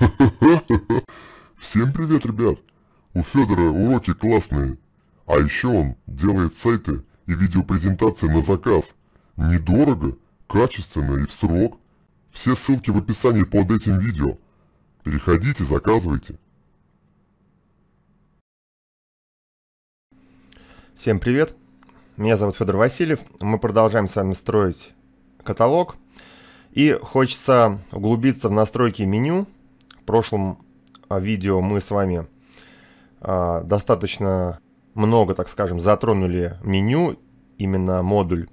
Всем привет, ребят! У Федора уроки классные. А еще он делает сайты и видеопрезентации на заказ. Недорого, качественно и в срок. Все ссылки в описании под этим видео. Переходите, заказывайте. Всем привет! Меня зовут Федор Васильев. Мы продолжаем с вами строить каталог. И хочется углубиться в настройки меню прошлом а, видео мы с вами а, достаточно много, так скажем, затронули меню, именно модуль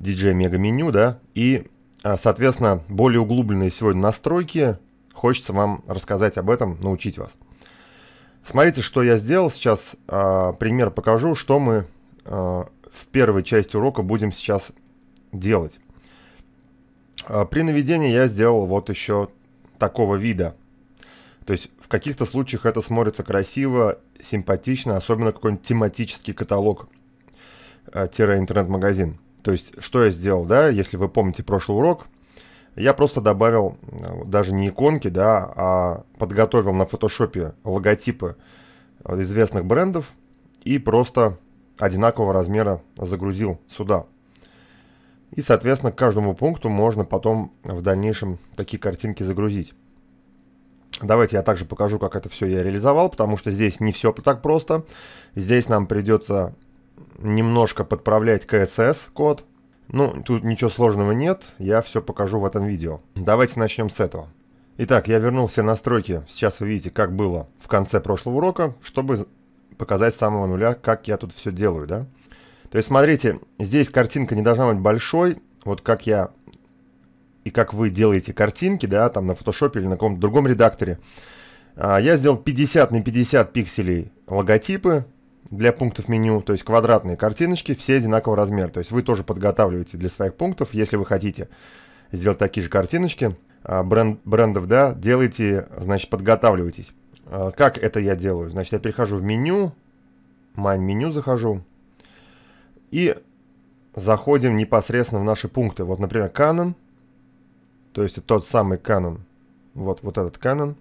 DJ Mega меню, да, и, а, соответственно, более углубленные сегодня настройки. Хочется вам рассказать об этом, научить вас. Смотрите, что я сделал сейчас. Пример покажу, что мы в первой части урока будем сейчас делать. При наведении я сделал вот еще такого вида. То есть в каких-то случаях это смотрится красиво, симпатично, особенно какой-нибудь тематический каталог э, интернет-магазин. То есть, что я сделал, да, если вы помните прошлый урок, я просто добавил э, даже не иконки, да, а подготовил на фотошопе логотипы э, известных брендов и просто одинакового размера загрузил сюда. И, соответственно, к каждому пункту можно потом в дальнейшем такие картинки загрузить. Давайте я также покажу, как это все я реализовал, потому что здесь не все так просто. Здесь нам придется немножко подправлять CSS-код. Ну, тут ничего сложного нет, я все покажу в этом видео. Давайте начнем с этого. Итак, я вернул все настройки. Сейчас вы видите, как было в конце прошлого урока, чтобы показать с самого нуля, как я тут все делаю, да. То есть, смотрите, здесь картинка не должна быть большой. Вот как я и как вы делаете картинки, да, там на фотошопе или на каком-то другом редакторе. А, я сделал 50 на 50 пикселей логотипы для пунктов меню, то есть квадратные картиночки, все одинакового размера. То есть вы тоже подготавливаете для своих пунктов, если вы хотите сделать такие же картиночки а, бренд, брендов, да, делайте, значит, подготавливайтесь. А, как это я делаю? Значит, я перехожу в меню, майн меню захожу, и заходим непосредственно в наши пункты. Вот, например, Canon, то есть тот самый Canon, вот, вот этот Canon.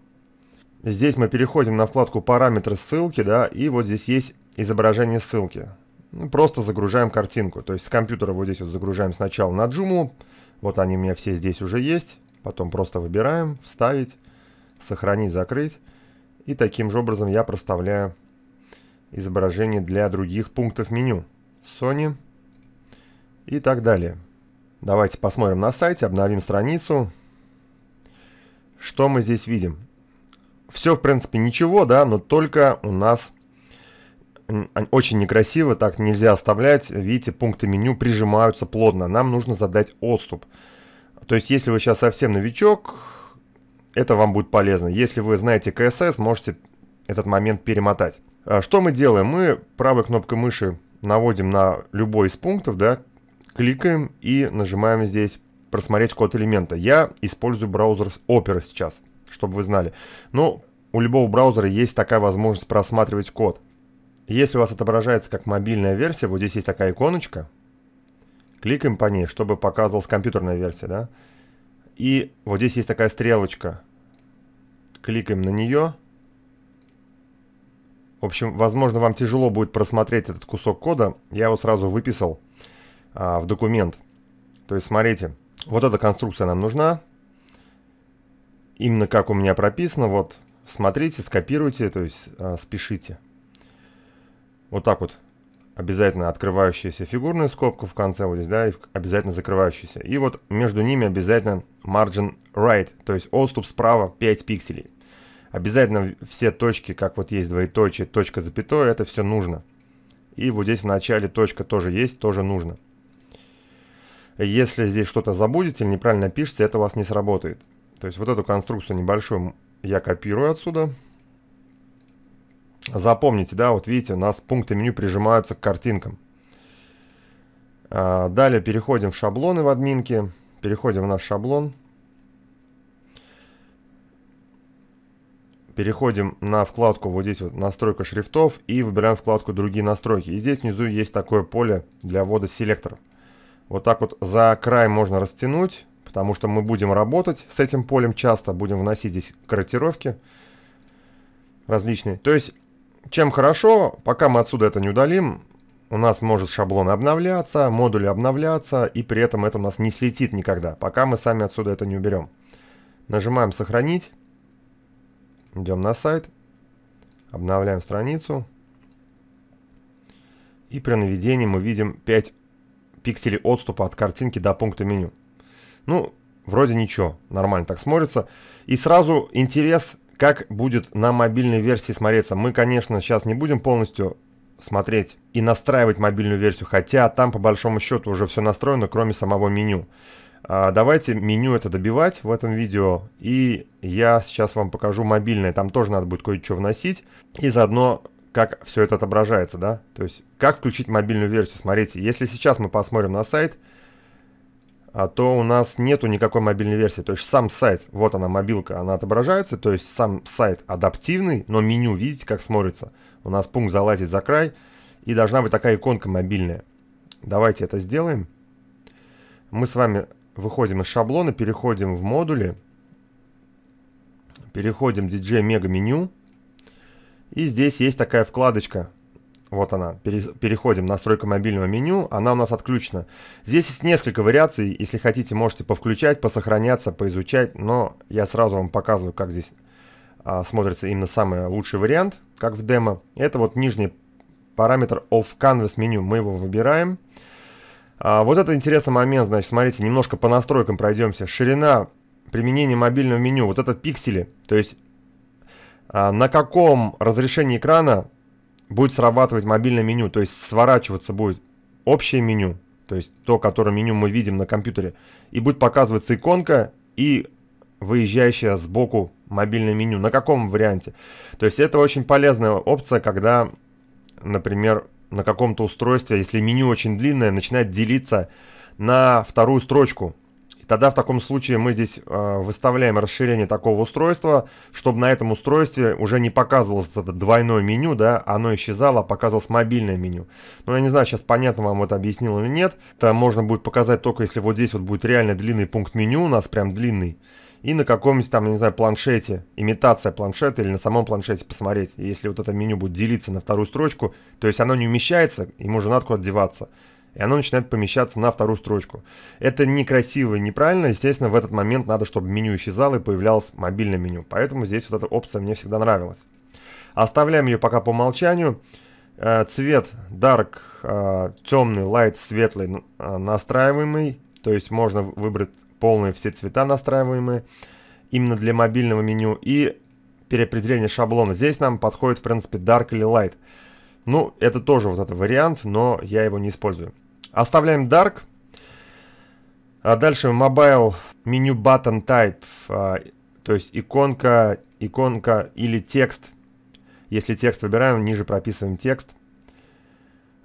Здесь мы переходим на вкладку «Параметры ссылки», да, и вот здесь есть изображение ссылки. Ну, просто загружаем картинку, то есть с компьютера вот здесь вот загружаем сначала на Joomla, вот они у меня все здесь уже есть, потом просто выбираем, вставить, сохранить, закрыть. И таким же образом я проставляю изображение для других пунктов меню. Sony и так далее. Давайте посмотрим на сайте, обновим страницу. Что мы здесь видим? Все, в принципе, ничего, да, но только у нас а, очень некрасиво, так нельзя оставлять. Видите, пункты меню прижимаются плотно. Нам нужно задать отступ. То есть, если вы сейчас совсем новичок, это вам будет полезно. Если вы знаете CSS, можете этот момент перемотать. А что мы делаем? Мы правой кнопкой мыши наводим на любой из пунктов, да, кликаем и нажимаем здесь просмотреть код элемента. Я использую браузер Opera сейчас, чтобы вы знали. Но ну, у любого браузера есть такая возможность просматривать код. Если у вас отображается как мобильная версия, вот здесь есть такая иконочка. Кликаем по ней, чтобы показывалась компьютерная версия, да. И вот здесь есть такая стрелочка. Кликаем на нее общем, возможно, вам тяжело будет просмотреть этот кусок кода. Я его сразу выписал а, в документ. То есть, смотрите, вот эта конструкция нам нужна. Именно как у меня прописано. Вот, смотрите, скопируйте, то есть а, спешите. Вот так вот. Обязательно открывающаяся фигурная скобка в конце вот здесь, да, и обязательно закрывающаяся. И вот между ними обязательно margin right, то есть отступ справа 5 пикселей. Обязательно все точки, как вот есть двоеточие, точка, запятой, это все нужно. И вот здесь в начале точка тоже есть, тоже нужно. Если здесь что-то забудете или неправильно пишете, это у вас не сработает. То есть вот эту конструкцию небольшую я копирую отсюда. Запомните, да, вот видите, у нас пункты меню прижимаются к картинкам. А, далее переходим в шаблоны в админке. Переходим в наш Шаблон. переходим на вкладку вот здесь вот настройка шрифтов и выбираем вкладку другие настройки. И здесь внизу есть такое поле для ввода селекторов Вот так вот за край можно растянуть, потому что мы будем работать с этим полем часто, будем вносить здесь корректировки различные. То есть, чем хорошо, пока мы отсюда это не удалим, у нас может шаблон обновляться, модули обновляться, и при этом это у нас не слетит никогда, пока мы сами отсюда это не уберем. Нажимаем «Сохранить». Идем на сайт, обновляем страницу. И при наведении мы видим 5 пикселей отступа от картинки до пункта меню. Ну, вроде ничего, нормально так смотрится. И сразу интерес, как будет на мобильной версии смотреться. Мы, конечно, сейчас не будем полностью смотреть и настраивать мобильную версию, хотя там по большому счету уже все настроено, кроме самого меню. А, давайте меню это добивать в этом видео. И я сейчас вам покажу мобильное. Там тоже надо будет кое-что вносить. И заодно, как все это отображается, да? То есть, как включить мобильную версию. Смотрите, если сейчас мы посмотрим на сайт, а, то у нас нету никакой мобильной версии. То есть, сам сайт, вот она, мобилка, она отображается. То есть, сам сайт адаптивный, но меню, видите, как смотрится. У нас пункт «Залазить за край». И должна быть такая иконка мобильная. Давайте это сделаем мы с вами Выходим из шаблона, переходим в модули. Переходим в DJ Mega меню. И здесь есть такая вкладочка. Вот она. Переходим в настройка мобильного меню. Она у нас отключена. Здесь есть несколько вариаций. Если хотите, можете повключать, посохраняться, поизучать. Но я сразу вам показываю, как здесь а, смотрится именно самый лучший вариант, как в демо. Это вот нижний параметр of canvas меню. Мы его выбираем. А, вот это интересный момент, значит, смотрите, немножко по настройкам пройдемся. Ширина применения мобильного меню, вот это пиксели, то есть а, на каком разрешении экрана будет срабатывать мобильное меню, то есть сворачиваться будет общее меню, то есть то, которое меню мы видим на компьютере, и будет показываться иконка и выезжающее сбоку мобильное меню. На каком варианте? То есть это очень полезная опция, когда, например, на каком-то устройстве, если меню очень длинное, начинает делиться на вторую строчку. И тогда в таком случае мы здесь э, выставляем расширение такого устройства, чтобы на этом устройстве уже не показывалось это двойное меню, да, оно исчезало, а показывалось мобильное меню. Но ну, я не знаю, сейчас понятно вам это объяснил или нет. Это можно будет показать только если вот здесь вот будет реально длинный пункт меню, у нас прям длинный и на каком-нибудь там, не знаю, планшете, имитация планшета или на самом планшете посмотреть. если вот это меню будет делиться на вторую строчку, то есть оно не умещается, ему же надо куда деваться. И оно начинает помещаться на вторую строчку. Это некрасиво и неправильно. Естественно, в этот момент надо, чтобы меню исчезало и появлялось мобильное меню. Поэтому здесь вот эта опция мне всегда нравилась. Оставляем ее пока по умолчанию. Э, цвет dark, э, темный, light, светлый, э, настраиваемый. То есть можно выбрать полные все цвета настраиваемые именно для мобильного меню. И переопределение шаблона. Здесь нам подходит, в принципе, Dark или Light. Ну, это тоже вот этот вариант, но я его не использую. Оставляем Dark. А дальше Mobile menu Button Type, а, то есть иконка, иконка или текст. Если текст выбираем, ниже прописываем текст.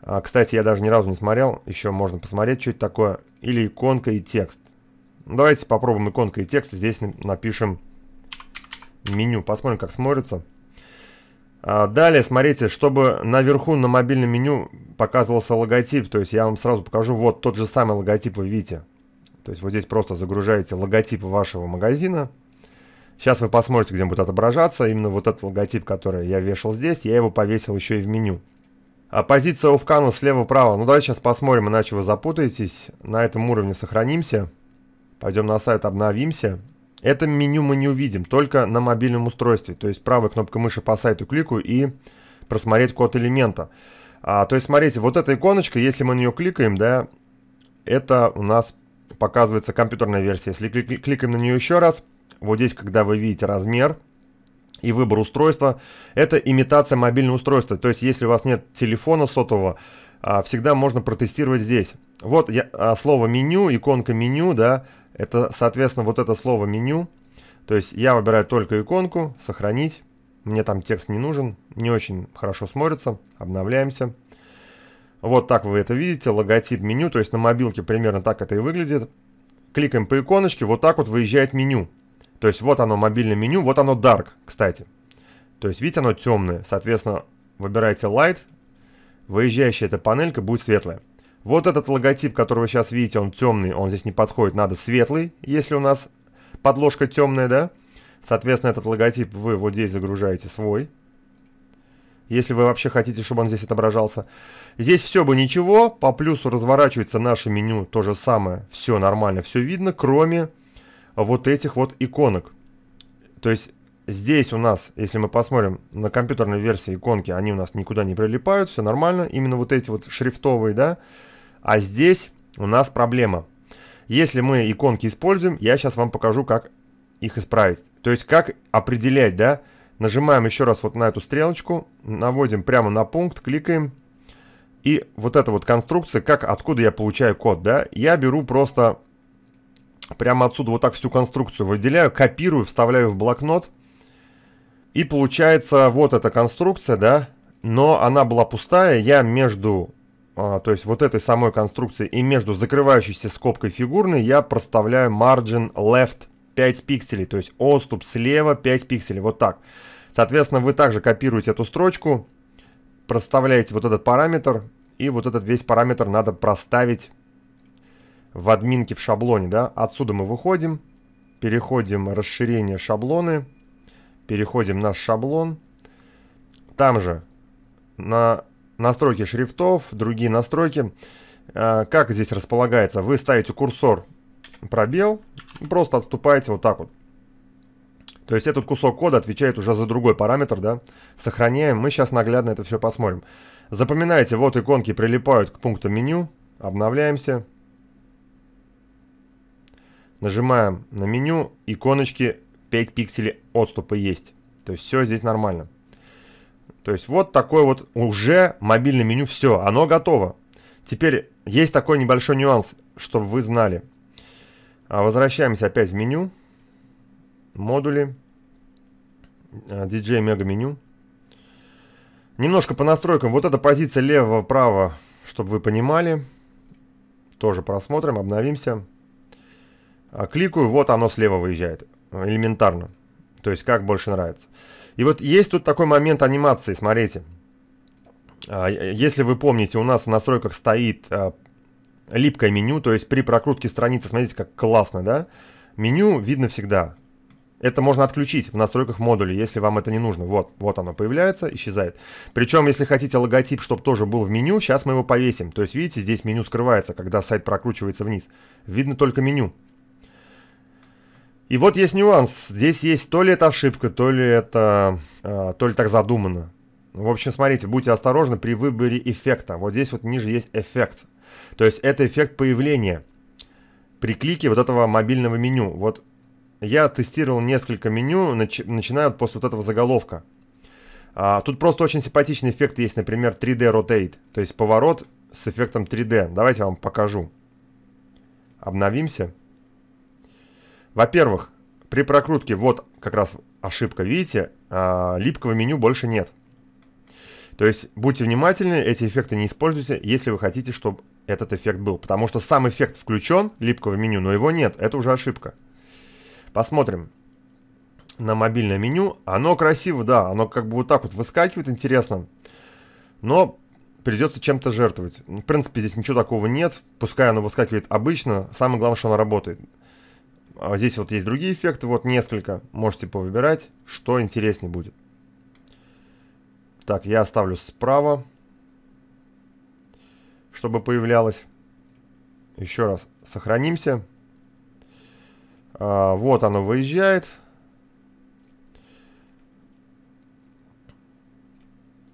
А, кстати, я даже ни разу не смотрел, еще можно посмотреть, что это такое. Или иконка и текст. Ну, давайте попробуем иконкой текста. Здесь напишем меню. Посмотрим, как смотрится. А, далее, смотрите, чтобы наверху на мобильном меню показывался логотип, то есть я вам сразу покажу, вот тот же самый логотип вы видите. То есть вот здесь просто загружаете логотип вашего магазина. Сейчас вы посмотрите, где будет отображаться. Именно вот этот логотип, который я вешал здесь, я его повесил еще и в меню. А позиция офкана слева-право. Ну давайте сейчас посмотрим, иначе вы запутаетесь. На этом уровне сохранимся. Пойдем на сайт, обновимся. Это меню мы не увидим, только на мобильном устройстве. То есть правой кнопкой мыши по сайту кликаю и просмотреть код элемента. А, то есть смотрите, вот эта иконочка, если мы на нее кликаем, да, это у нас показывается компьютерная версия. Если кли кликаем на нее еще раз, вот здесь, когда вы видите размер и выбор устройства, это имитация мобильного устройства. То есть если у вас нет телефона сотового, а, всегда можно протестировать здесь. Вот я, а, слово меню, иконка меню, да, это, соответственно, вот это слово меню. То есть я выбираю только иконку, сохранить. Мне там текст не нужен, не очень хорошо смотрится. Обновляемся. Вот так вы это видите, логотип меню. То есть на мобилке примерно так это и выглядит. Кликаем по иконочке, вот так вот выезжает меню. То есть вот оно мобильное меню, вот оно Dark, кстати. То есть видите, оно темное. Соответственно, выбираете Light, выезжающая эта панелька будет светлая. Вот этот логотип, который вы сейчас видите, он темный, он здесь не подходит, надо светлый, если у нас подложка темная, да? Соответственно, этот логотип вы вот здесь загружаете свой. Если вы вообще хотите, чтобы он здесь отображался. Здесь все бы ничего, по плюсу разворачивается наше меню, то же самое, все нормально, все видно, кроме вот этих вот иконок. То есть здесь у нас, если мы посмотрим на компьютерной версии иконки, они у нас никуда не прилипают, все нормально. Именно вот эти вот шрифтовые, да, а здесь у нас проблема. Если мы иконки используем, я сейчас вам покажу, как их исправить. То есть, как определять, да? Нажимаем еще раз вот на эту стрелочку, наводим прямо на пункт, кликаем. И вот эта вот конструкция, как откуда я получаю код, да? Я беру просто прямо отсюда вот так всю конструкцию выделяю, копирую, вставляю в блокнот. И получается вот эта конструкция, да? Но она была пустая, я между а, то есть вот этой самой конструкции и между закрывающейся скобкой фигурной я проставляю margin left 5 пикселей, то есть отступ слева 5 пикселей, вот так. Соответственно, вы также копируете эту строчку, проставляете вот этот параметр, и вот этот весь параметр надо проставить в админке в шаблоне, да. Отсюда мы выходим, переходим расширение шаблоны, переходим наш шаблон. Там же на настройки шрифтов, другие настройки. Э, как здесь располагается? Вы ставите курсор пробел просто отступаете вот так вот. То есть этот кусок кода отвечает уже за другой параметр, да? Сохраняем. Мы сейчас наглядно это все посмотрим. Запоминайте, вот иконки прилипают к пункту меню. Обновляемся. Нажимаем на меню. Иконочки 5 пикселей отступа есть. То есть все здесь нормально. То есть вот такое вот уже мобильное меню, все, оно готово. Теперь есть такой небольшой нюанс, чтобы вы знали. А, возвращаемся опять в меню, модули, DJ а, Mega меню. Немножко по настройкам. Вот эта позиция лево-право, чтобы вы понимали. Тоже просмотрим, обновимся. А, кликаю, вот оно слева выезжает. Элементарно. То есть как больше нравится. И вот есть тут такой момент анимации, смотрите. А, если вы помните, у нас в настройках стоит а, липкое меню, то есть при прокрутке страницы, смотрите, как классно, да? Меню видно всегда. Это можно отключить в настройках модуля, если вам это не нужно. Вот, вот оно появляется, исчезает. Причем, если хотите логотип, чтобы тоже был в меню, сейчас мы его повесим. То есть, видите, здесь меню скрывается, когда сайт прокручивается вниз. Видно только меню. И вот есть нюанс. Здесь есть то ли это ошибка, то ли это... Э, то ли так задумано. В общем, смотрите, будьте осторожны при выборе эффекта. Вот здесь вот ниже есть эффект. То есть это эффект появления при клике вот этого мобильного меню. Вот я тестировал несколько меню, нач начиная после вот этого заголовка. А, тут просто очень симпатичный эффект есть, например, 3D Rotate, то есть поворот с эффектом 3D. Давайте я вам покажу. Обновимся. Во-первых, при прокрутке, вот как раз ошибка, видите, а, липкого меню больше нет. То есть будьте внимательны, эти эффекты не используйте, если вы хотите, чтобы этот эффект был. Потому что сам эффект включен, липкого меню, но его нет. Это уже ошибка. Посмотрим на мобильное меню. Оно красиво, да, оно как бы вот так вот выскакивает, интересно. Но придется чем-то жертвовать. В принципе, здесь ничего такого нет. Пускай оно выскакивает обычно, самое главное, что оно работает. А здесь вот есть другие эффекты, вот несколько. Можете повыбирать, что интереснее будет. Так, я оставлю справа, чтобы появлялось. Еще раз сохранимся. А, вот оно выезжает.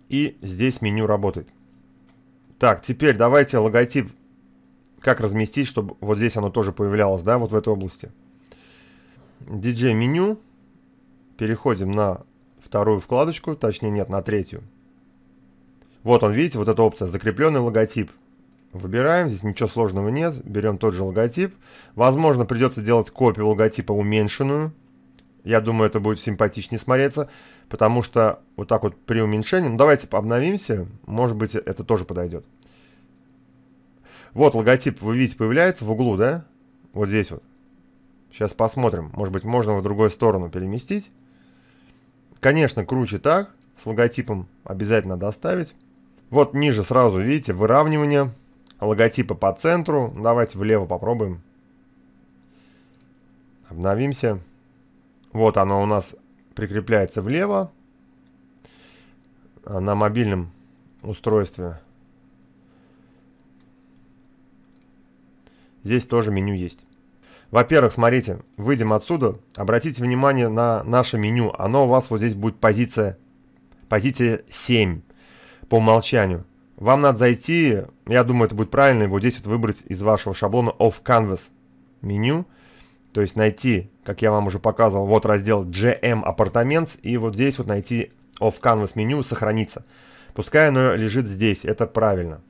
И здесь меню работает. Так, теперь давайте логотип как разместить, чтобы вот здесь оно тоже появлялось, да, вот в этой области. DJ меню, переходим на вторую вкладочку, точнее нет, на третью. Вот он, видите, вот эта опция «Закрепленный логотип». Выбираем, здесь ничего сложного нет, берем тот же логотип. Возможно, придется делать копию логотипа уменьшенную. Я думаю, это будет симпатичнее смотреться, потому что вот так вот при уменьшении... Ну, давайте обновимся, может быть, это тоже подойдет. Вот логотип, вы видите, появляется в углу, да? Вот здесь вот. Сейчас посмотрим. Может быть, можно в другую сторону переместить. Конечно, круче так. С логотипом обязательно доставить. Вот ниже сразу, видите, выравнивание логотипы по центру. Давайте влево попробуем. Обновимся. Вот оно у нас прикрепляется влево. А на мобильном устройстве. Здесь тоже меню есть. Во-первых, смотрите, выйдем отсюда, обратите внимание на наше меню. Оно у вас вот здесь будет позиция, позиция 7 по умолчанию. Вам надо зайти, я думаю, это будет правильно, вот здесь вот выбрать из вашего шаблона Off Canvas меню. То есть найти, как я вам уже показывал, вот раздел GM Apartments, и вот здесь вот найти Off Canvas меню «Сохраниться». Пускай оно лежит здесь, это правильно.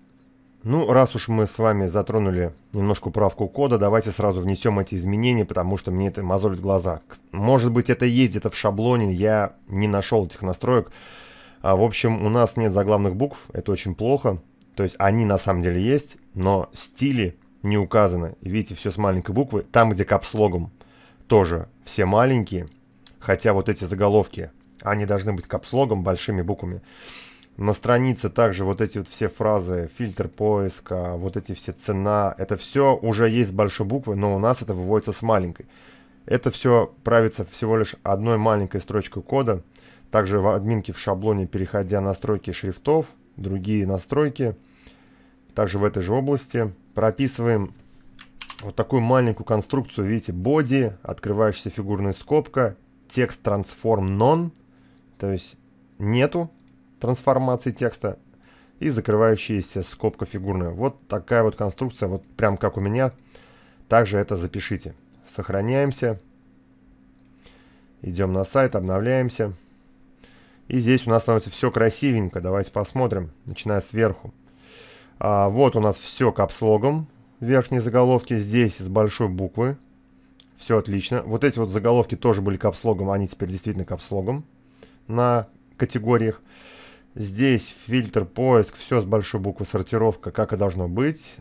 Ну, раз уж мы с вами затронули немножко правку кода, давайте сразу внесем эти изменения, потому что мне это мозолит глаза. Может быть, это есть где-то в шаблоне, я не нашел этих настроек. А, в общем, у нас нет заглавных букв, это очень плохо. То есть они на самом деле есть, но стили не указаны. Видите, все с маленькой буквы. Там, где капслогом, тоже все маленькие. Хотя вот эти заголовки, они должны быть капслогом, большими буквами. На странице также вот эти вот все фразы, фильтр поиска, вот эти все цена, это все уже есть с большой буквы, но у нас это выводится с маленькой. Это все правится всего лишь одной маленькой строчкой кода. Также в админке в шаблоне, переходя настройки шрифтов, другие настройки, также в этой же области, прописываем вот такую маленькую конструкцию, видите, body, открывающаяся фигурная скобка, текст transform none, то есть нету, трансформации текста и закрывающаяся скобка фигурная. Вот такая вот конструкция, вот прям как у меня. Также это запишите. Сохраняемся. Идем на сайт, обновляемся. И здесь у нас становится все красивенько. Давайте посмотрим, начиная сверху. А, вот у нас все капслогом в верхней заголовке. Здесь с большой буквы. Все отлично. Вот эти вот заголовки тоже были капслогом. Они теперь действительно капслогом на категориях. Здесь фильтр, поиск, все с большой буквы, сортировка, как и должно быть.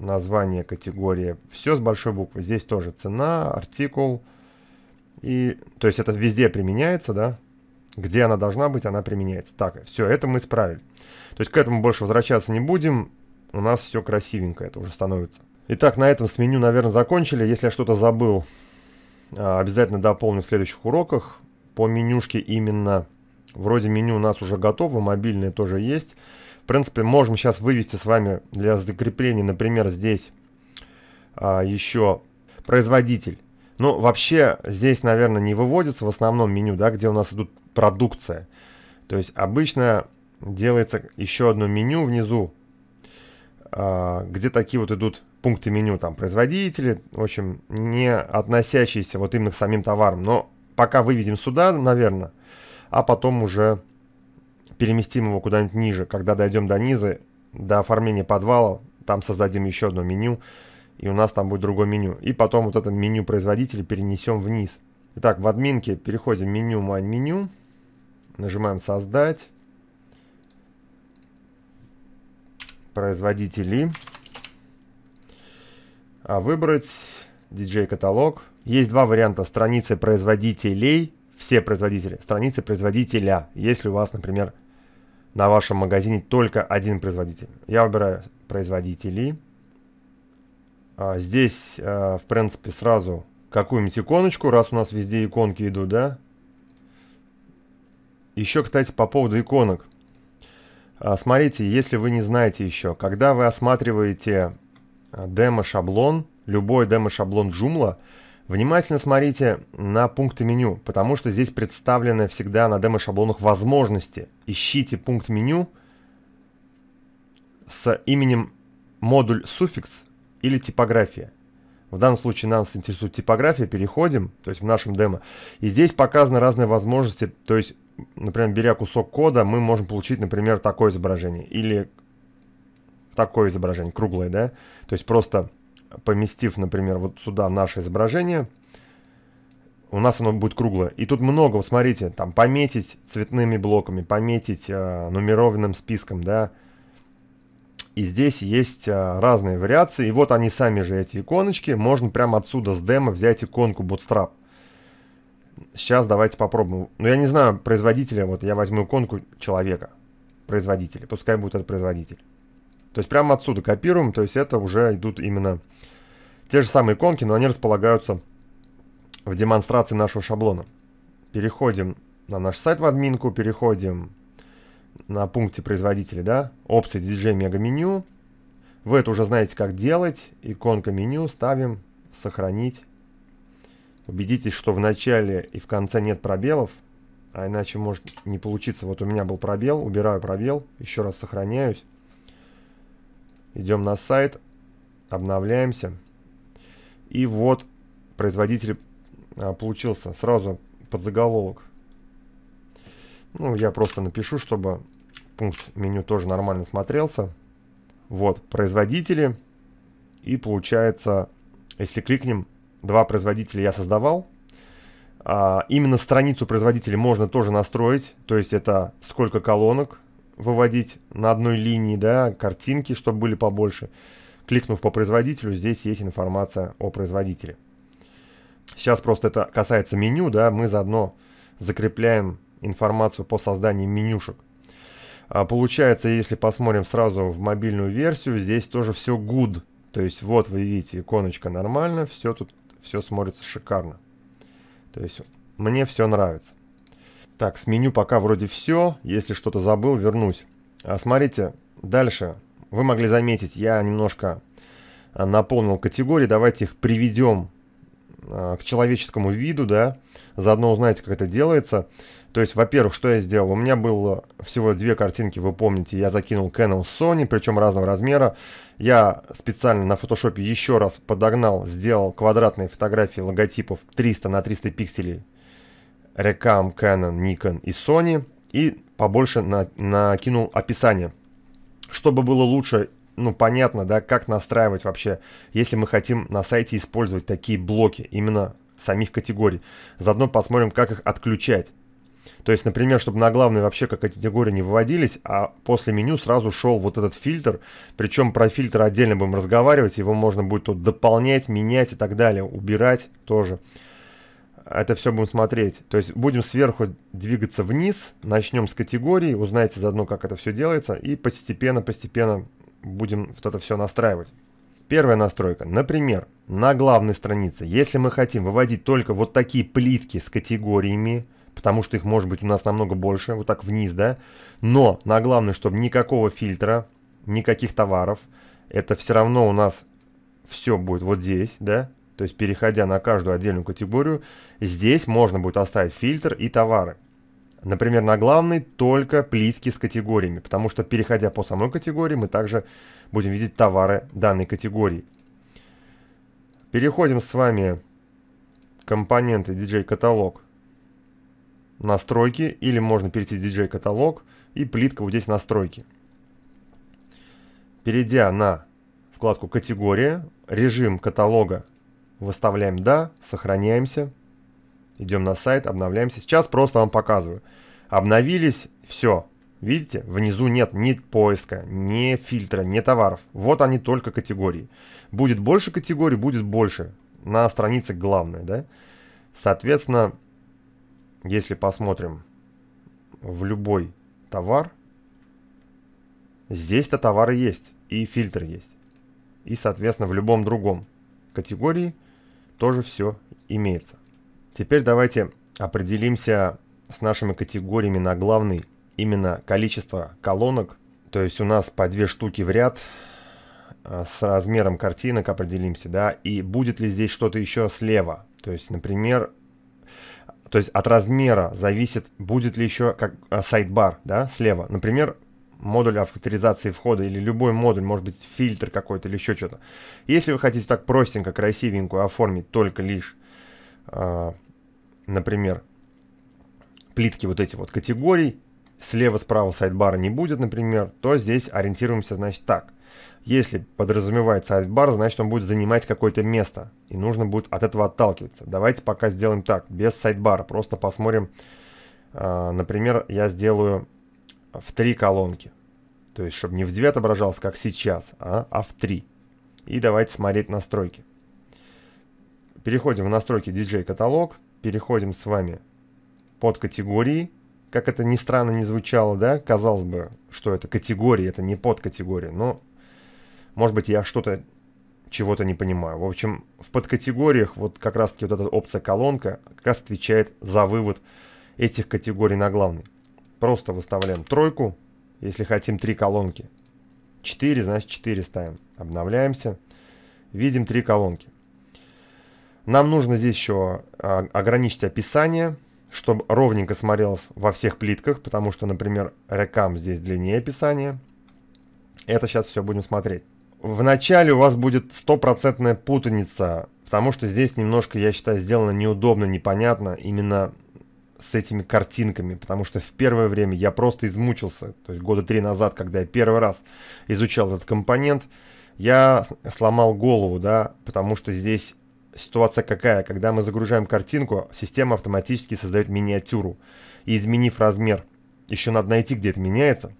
Название, категория, все с большой буквы. Здесь тоже цена, артикул. И, то есть это везде применяется, да? Где она должна быть, она применяется. Так, все, это мы исправили. То есть к этому больше возвращаться не будем. У нас все красивенько это уже становится. Итак, на этом с меню, наверное, закончили. Если я что-то забыл, а, обязательно дополню в следующих уроках. По менюшке именно Вроде меню у нас уже готово, мобильное тоже есть. В принципе, можем сейчас вывести с вами для закрепления, например, здесь а, еще производитель. Ну, вообще, здесь, наверное, не выводится в основном меню, да, где у нас идут продукция. То есть обычно делается еще одно меню внизу, а, где такие вот идут пункты меню, там, производители, в общем, не относящиеся вот именно к самим товарам. Но пока выведем сюда, наверное, а потом уже переместим его куда-нибудь ниже. Когда дойдем до низа, до оформления подвала, там создадим еще одно меню, и у нас там будет другое меню. И потом вот это меню производителя перенесем вниз. Итак, в админке переходим в меню «Майн меню», нажимаем «Создать», «Производители», а выбрать DJ каталог. Есть два варианта страницы производителей все производители, страницы производителя, если у вас, например, на вашем магазине только один производитель. Я выбираю производителей. А, здесь, а, в принципе, сразу какую-нибудь иконочку, раз у нас везде иконки идут, да? Еще, кстати, по поводу иконок. А, смотрите, если вы не знаете еще, когда вы осматриваете демо-шаблон, любой демо-шаблон Joomla, Внимательно смотрите на пункты меню, потому что здесь представлены всегда на демо-шаблонах возможности. Ищите пункт меню с именем модуль суффикс или типография. В данном случае нас интересует типография, переходим, то есть в нашем демо. И здесь показаны разные возможности, то есть, например, беря кусок кода, мы можем получить, например, такое изображение или такое изображение, круглое, да? То есть просто поместив, например, вот сюда наше изображение, у нас оно будет круглое. И тут много, смотрите, там пометить цветными блоками, пометить э, нумерованным списком, да. И здесь есть э, разные вариации. И вот они сами же, эти иконочки. Можно прямо отсюда с демо взять иконку Bootstrap. Сейчас давайте попробуем. Ну, я не знаю производителя, вот я возьму иконку человека. Производителя, пускай будет этот производитель. То есть прямо отсюда копируем, то есть это уже идут именно те же самые иконки, но они располагаются в демонстрации нашего шаблона. Переходим на наш сайт в админку, переходим на пункте производителя, да, опции DJ Mega меню. Вы это уже знаете, как делать. Иконка меню ставим, сохранить. Убедитесь, что в начале и в конце нет пробелов, а иначе может не получиться. Вот у меня был пробел, убираю пробел, еще раз сохраняюсь. Идем на сайт, обновляемся. И вот производитель а, получился. Сразу под заголовок. Ну, я просто напишу, чтобы пункт меню тоже нормально смотрелся. Вот, производители. И получается, если кликнем, два производителя я создавал. А, именно страницу производителя можно тоже настроить. То есть это сколько колонок, выводить на одной линии, да, картинки, чтобы были побольше. Кликнув по производителю, здесь есть информация о производителе. Сейчас просто это касается меню, да, мы заодно закрепляем информацию по созданию менюшек. А получается, если посмотрим сразу в мобильную версию, здесь тоже все good. То есть вот вы видите, иконочка нормально, все тут, все смотрится шикарно. То есть мне все нравится. Так, с меню пока вроде все. Если что-то забыл, вернусь. А смотрите, дальше. Вы могли заметить, я немножко а, наполнил категории. Давайте их приведем а, к человеческому виду, да. Заодно узнаете, как это делается. То есть, во-первых, что я сделал? У меня было всего две картинки, вы помните. Я закинул Canon Sony, причем разного размера. Я специально на Photoshop еще раз подогнал, сделал квадратные фотографии логотипов 300 на 300 пикселей Рекам, Canon, Nikon и Sony и побольше на, накинул описание, чтобы было лучше, ну, понятно, да, как настраивать вообще, если мы хотим на сайте использовать такие блоки именно самих категорий. Заодно посмотрим, как их отключать. То есть, например, чтобы на главной вообще как категории не выводились, а после меню сразу шел вот этот фильтр. Причем про фильтр отдельно будем разговаривать, его можно будет тут дополнять, менять и так далее, убирать тоже это все будем смотреть. То есть будем сверху двигаться вниз, начнем с категории, узнаете заодно, как это все делается, и постепенно-постепенно будем вот это все настраивать. Первая настройка. Например, на главной странице, если мы хотим выводить только вот такие плитки с категориями, потому что их может быть у нас намного больше, вот так вниз, да, но на главной, чтобы никакого фильтра, никаких товаров, это все равно у нас все будет вот здесь, да, то есть переходя на каждую отдельную категорию, здесь можно будет оставить фильтр и товары. Например, на главной только плитки с категориями, потому что переходя по самой категории, мы также будем видеть товары данной категории. Переходим с вами компоненты DJ каталог настройки или можно перейти в DJ каталог и плитка вот здесь настройки. Перейдя на вкладку категория, режим каталога Выставляем «Да», сохраняемся. Идем на сайт, обновляемся. Сейчас просто вам показываю. Обновились, все. Видите, внизу нет ни поиска, ни фильтра, ни товаров. Вот они только категории. Будет больше категорий, будет больше. На странице главное, да? Соответственно, если посмотрим в любой товар, здесь-то товары есть, и фильтр есть. И, соответственно, в любом другом категории – тоже все имеется. Теперь давайте определимся с нашими категориями на главный, именно количество колонок. То есть у нас по две штуки в ряд э, с размером картинок определимся, да, и будет ли здесь что-то еще слева. То есть, например, то есть от размера зависит, будет ли еще как э, сайдбар, да, слева. Например, модуль авторизации входа или любой модуль, может быть фильтр какой-то или еще что-то. Если вы хотите так простенько, красивенько оформить только лишь, э, например, плитки вот эти вот категорий, слева-справа сайдбара не будет, например, то здесь ориентируемся, значит, так. Если подразумевает сайдбар, значит, он будет занимать какое-то место, и нужно будет от этого отталкиваться. Давайте пока сделаем так, без сайдбара, просто посмотрим. А, например, я сделаю в три колонки. То есть, чтобы не в 2 отображалось, как сейчас, а, а в три. И давайте смотреть настройки. Переходим в настройки DJ каталог. Переходим с вами под категории. Как это ни странно не звучало, да, казалось бы, что это категории, это не под категории. но, может быть, я что-то чего-то не понимаю. В общем, в подкатегориях вот как раз-таки вот эта опция колонка как раз отвечает за вывод этих категорий на главный. Просто выставляем тройку, если хотим три колонки. 4, значит 4 ставим. Обновляемся. Видим три колонки. Нам нужно здесь еще а, ограничить описание, чтобы ровненько смотрелось во всех плитках, потому что, например, рекам здесь длиннее описания. Это сейчас все будем смотреть. Вначале у вас будет стопроцентная путаница, потому что здесь немножко, я считаю, сделано неудобно, непонятно именно с этими картинками, потому что в первое время я просто измучился. То есть года три назад, когда я первый раз изучал этот компонент, я сломал голову, да, потому что здесь ситуация какая? Когда мы загружаем картинку, система автоматически создает миниатюру. И изменив размер, еще надо найти, где это меняется.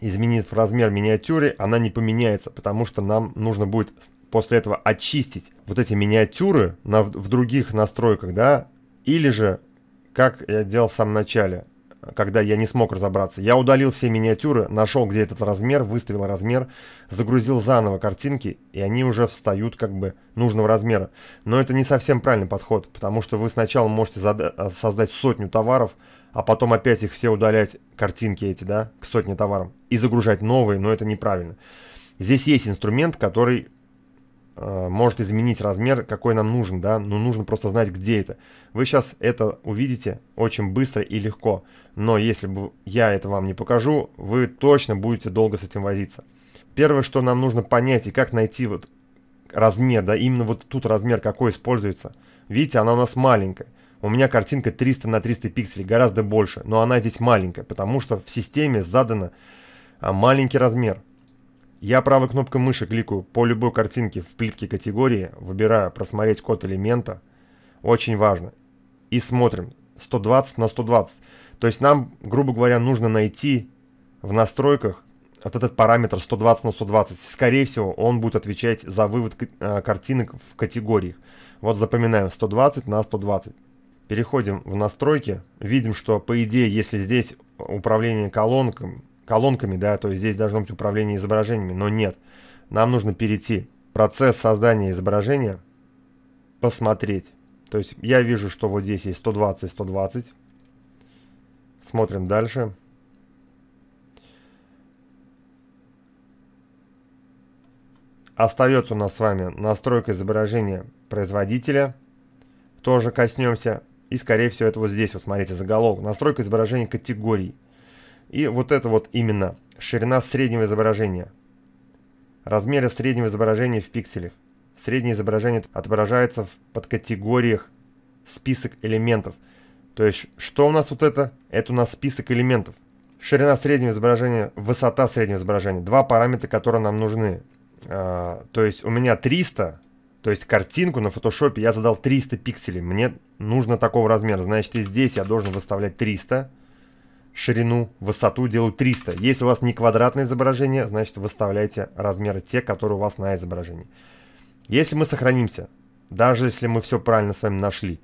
Изменив размер миниатюры, она не поменяется, потому что нам нужно будет после этого очистить вот эти миниатюры на, в других настройках, да, или же как я делал в самом начале, когда я не смог разобраться. Я удалил все миниатюры, нашел, где этот размер, выставил размер, загрузил заново картинки, и они уже встают как бы нужного размера. Но это не совсем правильный подход, потому что вы сначала можете а, создать сотню товаров, а потом опять их все удалять, картинки эти, да, к сотне товаров, и загружать новые, но это неправильно. Здесь есть инструмент, который Э, может изменить размер, какой нам нужен, да, но ну, нужно просто знать, где это. Вы сейчас это увидите очень быстро и легко, но если бы я это вам не покажу, вы точно будете долго с этим возиться. Первое, что нам нужно понять и как найти вот размер, да, именно вот тут размер какой используется. Видите, она у нас маленькая. У меня картинка 300 на 300 пикселей, гораздо больше, но она здесь маленькая, потому что в системе задано а, маленький размер. Я правой кнопкой мыши кликаю по любой картинке в плитке категории, выбираю «Просмотреть код элемента». Очень важно. И смотрим. 120 на 120. То есть нам, грубо говоря, нужно найти в настройках вот этот параметр 120 на 120. Скорее всего, он будет отвечать за вывод э, картинок в категориях. Вот запоминаем 120 на 120. Переходим в настройки. Видим, что по идее, если здесь управление колонками, колонками, да, то есть здесь должно быть управление изображениями, но нет. Нам нужно перейти процесс создания изображения, посмотреть. То есть я вижу, что вот здесь есть 120, 120. Смотрим дальше. Остается у нас с вами настройка изображения производителя. Тоже коснемся. И, скорее всего, это вот здесь, вот смотрите, заголовок. Настройка изображения категорий. И вот это вот именно ширина среднего изображения. Размеры среднего изображения в пикселях. Среднее изображение отображается в подкатегориях список элементов. То есть, что у нас вот это? Это у нас список элементов. Ширина среднего изображения, высота среднего изображения. Два параметра, которые нам нужны. А, то есть, у меня 300, то есть картинку на фотошопе я задал 300 пикселей. Мне нужно такого размера. Значит, и здесь я должен выставлять 300. 300 ширину, высоту делают 300. Если у вас не квадратное изображение, значит выставляйте размеры те, которые у вас на изображении. Если мы сохранимся, даже если мы все правильно с вами нашли,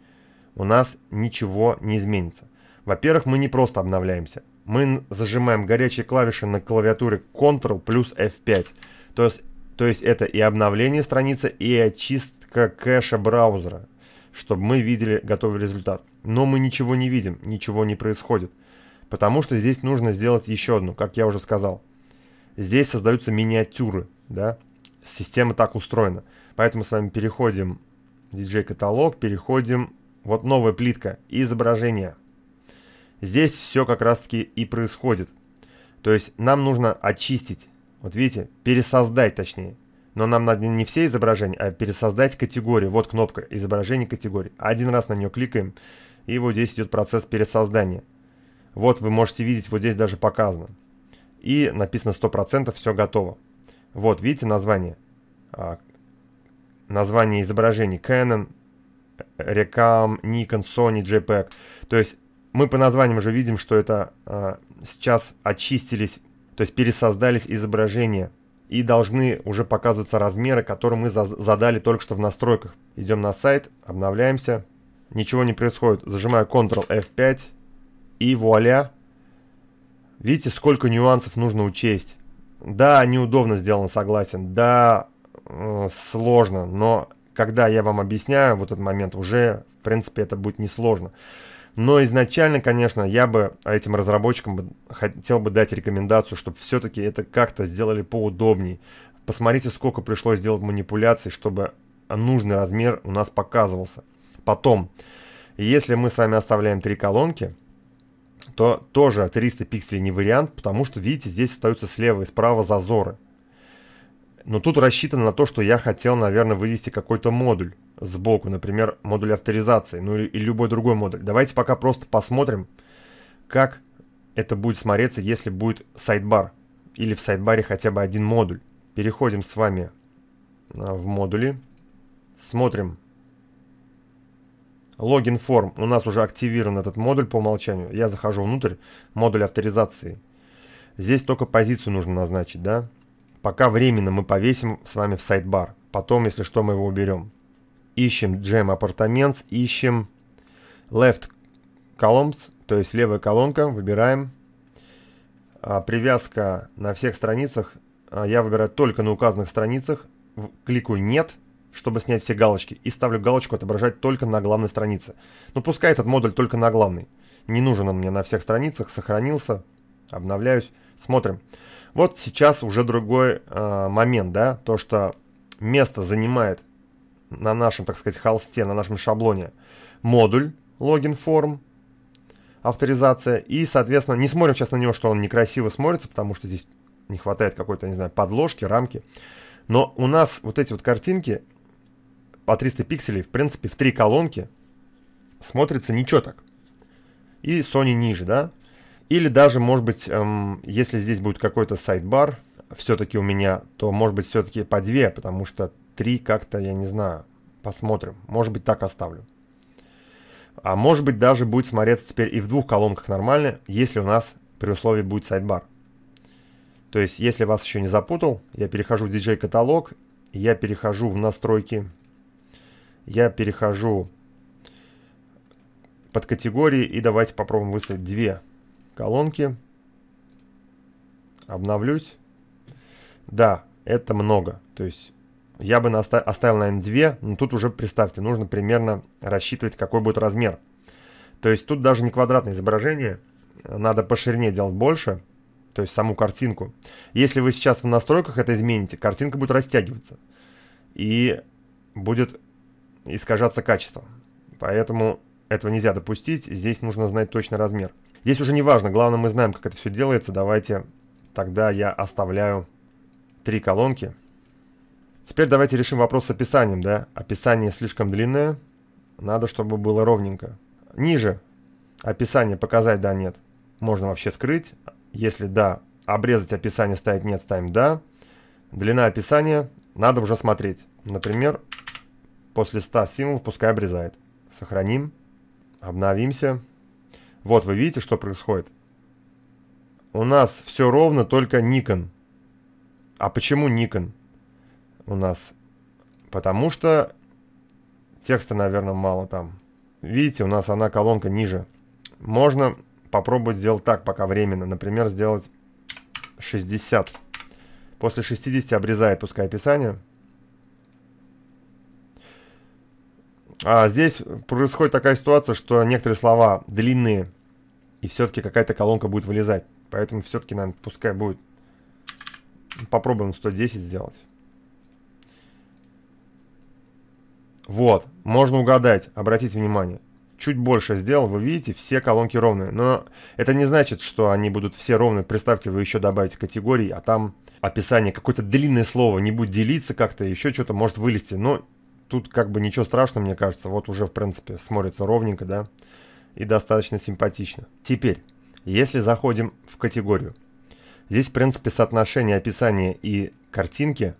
у нас ничего не изменится. Во-первых, мы не просто обновляемся. Мы зажимаем горячие клавиши на клавиатуре Ctrl плюс F5. То есть, то есть это и обновление страницы, и очистка кэша браузера, чтобы мы видели готовый результат. Но мы ничего не видим, ничего не происходит. Потому что здесь нужно сделать еще одну, как я уже сказал. Здесь создаются миниатюры, да? Система так устроена. Поэтому с вами переходим в DJ-каталог, переходим... Вот новая плитка, изображение. Здесь все как раз-таки и происходит. То есть нам нужно очистить, вот видите, пересоздать точнее. Но нам надо не все изображения, а пересоздать категории. Вот кнопка изображение категории. Один раз на нее кликаем, и вот здесь идет процесс пересоздания. Вот вы можете видеть, вот здесь даже показано. И написано 100% все готово. Вот, видите название? А, название изображений Canon, Recam, Nikon, Sony, JPEG. То есть мы по названиям уже видим, что это а, сейчас очистились, то есть пересоздались изображения и должны уже показываться размеры, которые мы задали только что в настройках. Идем на сайт, обновляемся. Ничего не происходит. Зажимаю Ctrl F5. И вуаля. Видите, сколько нюансов нужно учесть. Да, неудобно сделано, согласен. Да, сложно, но когда я вам объясняю в этот момент, уже, в принципе, это будет несложно. Но изначально, конечно, я бы этим разработчикам хотел бы дать рекомендацию, чтобы все-таки это как-то сделали поудобней. Посмотрите, сколько пришлось сделать манипуляций, чтобы нужный размер у нас показывался. Потом, если мы с вами оставляем три колонки, то тоже 300 пикселей не вариант, потому что, видите, здесь остаются слева и справа зазоры. Но тут рассчитано на то, что я хотел, наверное, вывести какой-то модуль сбоку, например, модуль авторизации, ну или любой другой модуль. Давайте пока просто посмотрим, как это будет смотреться, если будет сайдбар или в сайдбаре хотя бы один модуль. Переходим с вами а, в модули, смотрим Логин форм. У нас уже активирован этот модуль по умолчанию. Я захожу внутрь, модуль авторизации. Здесь только позицию нужно назначить, да? Пока временно мы повесим с вами в сайт-бар. Потом, если что, мы его уберем. Ищем Gem Apartments, ищем Left Columns, то есть левая колонка, выбираем. А, привязка на всех страницах. А, я выбираю только на указанных страницах. Кликаю «Нет», чтобы снять все галочки, и ставлю галочку отображать только на главной странице. Ну пускай этот модуль только на главной. Не нужен он мне на всех страницах, сохранился, обновляюсь, смотрим. Вот сейчас уже другой э, момент, да, то что место занимает на нашем, так сказать, холсте, на нашем шаблоне модуль логин форм, авторизация, и, соответственно, не смотрим сейчас на него, что он некрасиво смотрится, потому что здесь не хватает какой-то, не знаю, подложки, рамки. Но у нас вот эти вот картинки по 300 пикселей, в принципе, в три колонки смотрится ничего так. И Sony ниже, да? Или даже, может быть, эм, если здесь будет какой-то сайт-бар, все-таки у меня, то, может быть, все-таки по две, потому что три как-то, я не знаю, посмотрим. Может быть, так оставлю. А может быть, даже будет смотреться теперь и в двух колонках нормально, если у нас при условии будет сайт-бар. То есть, если вас еще не запутал, я перехожу в DJ-каталог, я перехожу в настройки я перехожу под категории и давайте попробуем выставить две колонки. Обновлюсь. Да, это много. То есть я бы оставил, наверное, две, но тут уже, представьте, нужно примерно рассчитывать, какой будет размер. То есть тут даже не квадратное изображение, надо по ширине делать больше, то есть саму картинку. Если вы сейчас в настройках это измените, картинка будет растягиваться. И будет искажаться качеством, Поэтому этого нельзя допустить, здесь нужно знать точно размер. Здесь уже не важно, главное мы знаем, как это все делается. Давайте тогда я оставляю три колонки. Теперь давайте решим вопрос с описанием, да. Описание слишком длинное, надо, чтобы было ровненько. Ниже описание показать да, нет. Можно вообще скрыть, если да, обрезать описание, ставить нет, ставим да. Длина описания надо уже смотреть. Например, после 100 символов пускай обрезает. Сохраним. Обновимся. Вот вы видите, что происходит. У нас все ровно, только Nikon. А почему Nikon у нас? Потому что текста, наверное, мало там. Видите, у нас она колонка ниже. Можно попробовать сделать так, пока временно. Например, сделать 60. После 60 обрезает пускай описание. А здесь происходит такая ситуация, что некоторые слова длинные, и все-таки какая-то колонка будет вылезать. Поэтому все-таки, наверное, пускай будет. Попробуем 110 сделать. Вот, можно угадать, обратите внимание. Чуть больше сделал, вы видите, все колонки ровные. Но это не значит, что они будут все ровные. Представьте, вы еще добавите категории, а там описание, какое-то длинное слово не будет делиться как-то, еще что-то может вылезти. Но тут как бы ничего страшного, мне кажется. Вот уже, в принципе, смотрится ровненько, да, и достаточно симпатично. Теперь, если заходим в категорию. Здесь, в принципе, соотношение описания и картинки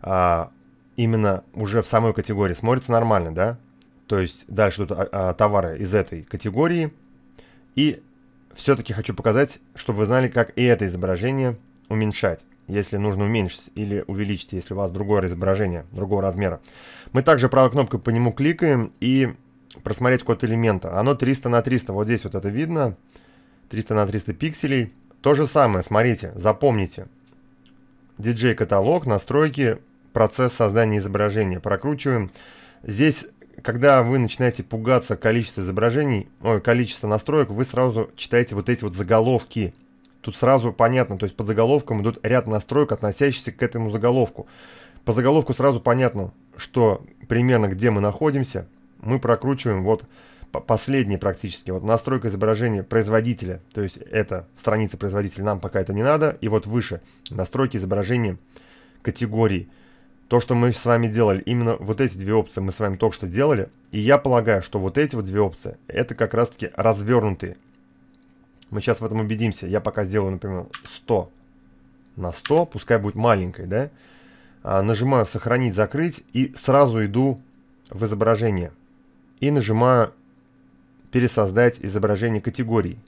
а, именно уже в самой категории смотрится нормально, да? То есть дальше тут а, а товары из этой категории. И все-таки хочу показать, чтобы вы знали, как и это изображение уменьшать если нужно уменьшить или увеличить, если у вас другое изображение, другого размера. Мы также правой кнопкой по нему кликаем и просмотреть код элемента. Оно 300 на 300, вот здесь вот это видно, 300 на 300 пикселей. То же самое, смотрите, запомните. DJ-каталог, настройки, процесс создания изображения. Прокручиваем. Здесь, когда вы начинаете пугаться количества изображений, ой, количество настроек, вы сразу читаете вот эти вот заголовки. Тут сразу понятно, то есть под заголовком идут ряд настроек, относящихся к этому заголовку. По заголовку сразу понятно, что примерно где мы находимся. Мы прокручиваем вот последний практически. Вот настройка изображения производителя, то есть это страница производителя, нам пока это не надо. И вот выше настройки изображения категории. То, что мы с вами делали, именно вот эти две опции мы с вами только что делали. И я полагаю, что вот эти вот две опции, это как раз таки развернутые мы сейчас в этом убедимся. Я пока сделаю, например, 100 на 100, пускай будет маленькой, да? А, нажимаю «Сохранить», «Закрыть» и сразу иду в изображение. И нажимаю «Пересоздать изображение категорий».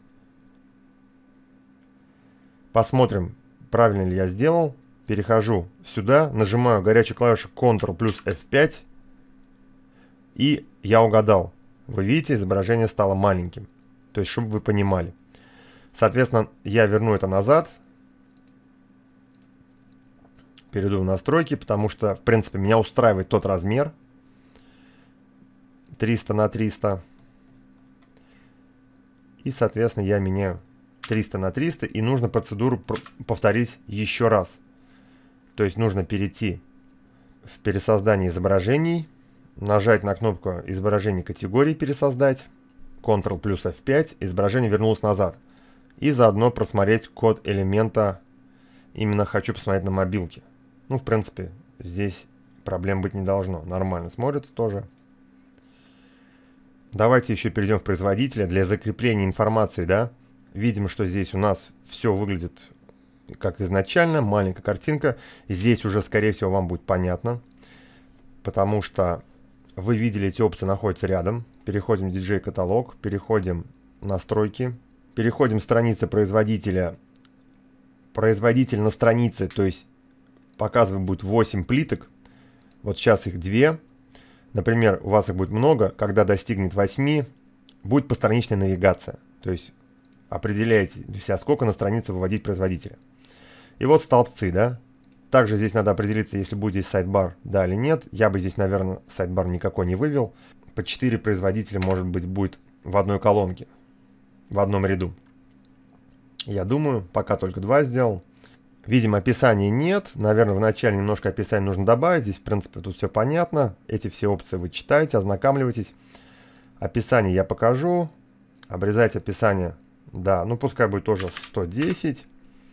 Посмотрим, правильно ли я сделал. Перехожу сюда, нажимаю горячую клавишу Ctrl плюс F5. И я угадал. Вы видите, изображение стало маленьким. То есть, чтобы вы понимали. Соответственно, я верну это назад. Перейду в настройки, потому что, в принципе, меня устраивает тот размер. 300 на 300. И, соответственно, я меняю 300 на 300. И нужно процедуру повторить еще раз. То есть нужно перейти в пересоздание изображений. Нажать на кнопку изображение категории «Пересоздать». Ctrl плюс F5. Изображение вернулось назад и заодно просмотреть код элемента. Именно хочу посмотреть на мобилке. Ну, в принципе, здесь проблем быть не должно. Нормально смотрится тоже. Давайте еще перейдем в производителя для закрепления информации, да. Видим, что здесь у нас все выглядит как изначально, маленькая картинка. Здесь уже, скорее всего, вам будет понятно, потому что вы видели, эти опции находятся рядом. Переходим в DJ-каталог, переходим в настройки, Переходим страницы производителя. Производитель на странице, то есть показывать будет 8 плиток. Вот сейчас их 2. Например, у вас их будет много. Когда достигнет 8, будет постраничная навигация. То есть определяете для себя, сколько на странице выводить производителя. И вот столбцы, да. Также здесь надо определиться, если будет здесь сайдбар, да или нет. Я бы здесь, наверное, сайдбар никакой не вывел. По 4 производителя, может быть, будет в одной колонке в одном ряду. Я думаю, пока только два сделал. Видимо, описания нет. Наверное, в начале немножко описания нужно добавить. Здесь, в принципе, тут все понятно. Эти все опции вы читаете, ознакомливаетесь. Описание я покажу. Обрезать описание. Да, ну пускай будет тоже 110.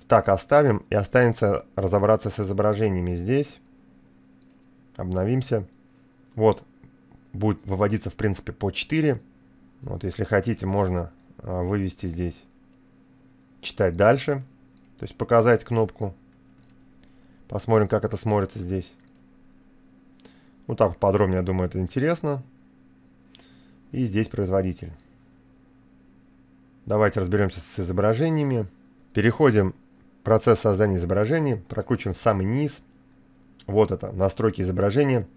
Так, оставим. И останется разобраться с изображениями здесь. Обновимся. Вот, будет выводиться, в принципе, по 4. Вот, если хотите, можно а, вывести здесь. Читать дальше. То есть показать кнопку. Посмотрим, как это смотрится здесь. Ну, так подробнее, я думаю, это интересно. И здесь производитель. Давайте разберемся с изображениями. Переходим в процесс создания изображений. Прокручиваем в самый низ. Вот это, настройки изображения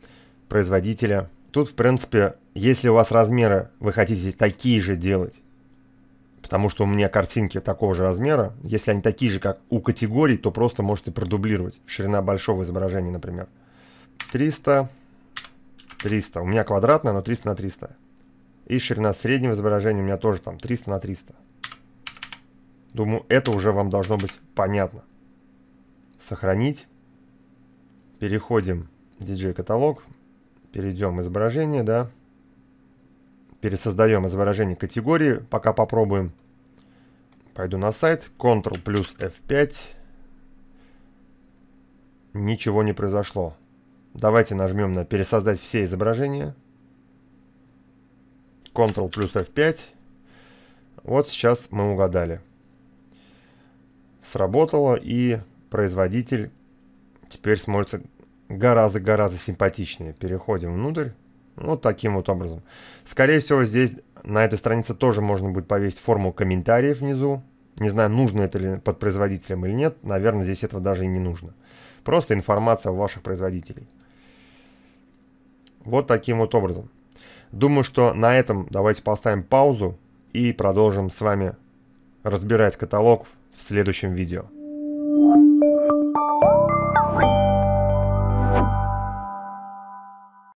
производителя. Тут, в принципе, если у вас размеры вы хотите такие же делать, потому что у меня картинки такого же размера. Если они такие же, как у категорий, то просто можете продублировать. Ширина большого изображения, например. 300, 300. У меня квадратная, но 300 на 300. И ширина среднего изображения у меня тоже там 300 на 300. Думаю, это уже вам должно быть понятно. Сохранить. Переходим в DJ-каталог. Перейдем изображение, да. Да пересоздаем из выражений категории, пока попробуем. Пойду на сайт, Ctrl плюс F5. Ничего не произошло. Давайте нажмем на пересоздать все изображения. Ctrl плюс F5. Вот сейчас мы угадали. Сработало, и производитель теперь смотрится гораздо-гораздо симпатичнее. Переходим внутрь. Вот таким вот образом. Скорее всего, здесь на этой странице тоже можно будет повесить форму комментариев внизу. Не знаю, нужно это ли под производителем или нет. Наверное, здесь этого даже и не нужно. Просто информация у ваших производителей. Вот таким вот образом. Думаю, что на этом давайте поставим паузу и продолжим с вами разбирать каталог в следующем видео.